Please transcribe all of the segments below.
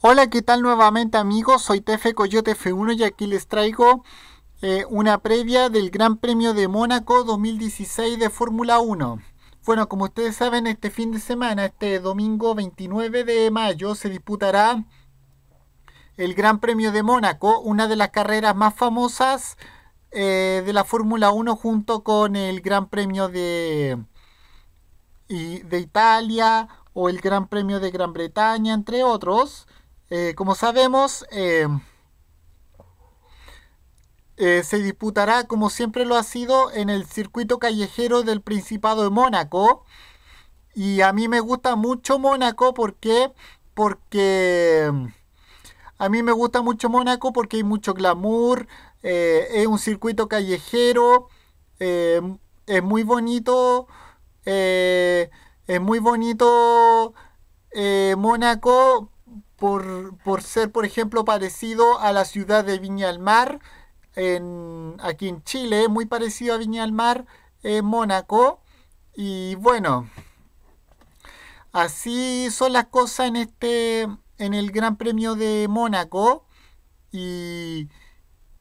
Hola, ¿qué tal nuevamente amigos? Soy Tefe Coyote F1 y aquí les traigo eh, una previa del Gran Premio de Mónaco 2016 de Fórmula 1. Bueno, como ustedes saben, este fin de semana, este domingo 29 de mayo, se disputará el Gran Premio de Mónaco, una de las carreras más famosas eh, de la Fórmula 1 junto con el Gran Premio de, de Italia o el Gran Premio de Gran Bretaña, entre otros. Eh, como sabemos, eh, eh, se disputará, como siempre lo ha sido, en el circuito callejero del Principado de Mónaco. Y a mí me gusta mucho Mónaco porque, porque a mí me gusta mucho Mónaco porque hay mucho glamour, es un circuito callejero, es muy bonito, es muy bonito Mónaco por, ser, por ejemplo, parecido a la ciudad de Viña al Mar, aquí en Chile, muy parecido a Viña al Mar, en Mónaco. Y bueno, así son las cosas en este en el Gran Premio de Mónaco. Y,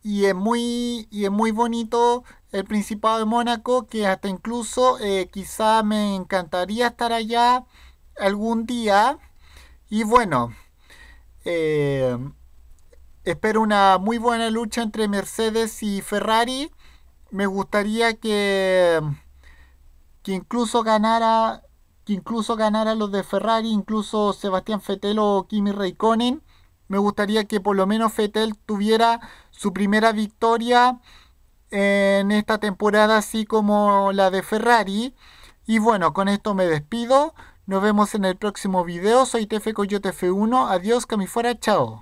y, es muy, y es muy bonito el Principado de Mónaco, que hasta incluso eh, quizá me encantaría estar allá algún día. Y bueno, eh, espero una muy buena lucha entre Mercedes y Ferrari. Me gustaría que, que incluso ganara que incluso ganara los de Ferrari, incluso Sebastián Fetel o Kimi Raikkonen. Me gustaría que por lo menos Fettel tuviera su primera victoria en esta temporada, así como la de Ferrari. Y bueno, con esto me despido. Nos vemos en el próximo video. Soy TF Coyote F1. Adiós, fuera. Chao.